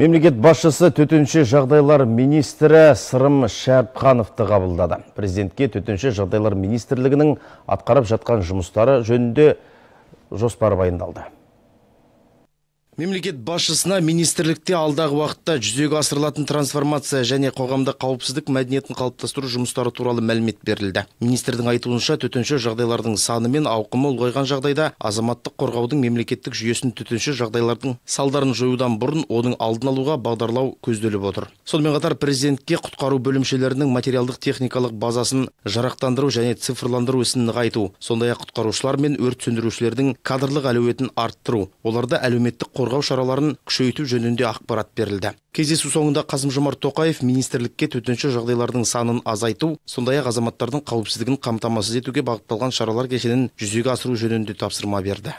Мемлекет басшысы төтінші жағдайлар министрі Сырым Шәрпқановты қабылдады. Президентке төтінші жағдайлар министрлігінің атқарып жатқан жұмыстары жөнінде жоспар баяндалды мемлекет басшысына министрлікте алдағы уақытта жүзеге асырылатын трансформация және қоғамдық қауіпсіздік мәдениетін қалыптастыру жұмыстары туралы мәлімет берілді министрдің айтуынша төтенше жағдайлардың саны мен ауқымы ұлғайған жағдайда азаматтық қорғаудың мемлекеттік жүйесін төтенше жағдайлардың салдарын жоюдан бұрын оның алдын алуға бағдарлау көзделіп отыр сонымен қатар президентке құтқару бөлімшелерінің материалдық техникалық базасын жарақтандыру және цифрландыру ісін нығайту сондай ақ құтқарушылар мен өрт сөндірушілердің кадрлық әлеуетін арттыру оларды әлеуметтік қорғау шараларын күшейту жөнінде ақпарат берілді кездесу соңында қасым жомарт тоқаев министрлікке төтенше жағдайлардың санын азайту сондай ақ азаматтардың қауіпсіздігін қамтамасыз етуге бағытталған шаралар кешенін жүзеге асыру жөнінде тапсырма берді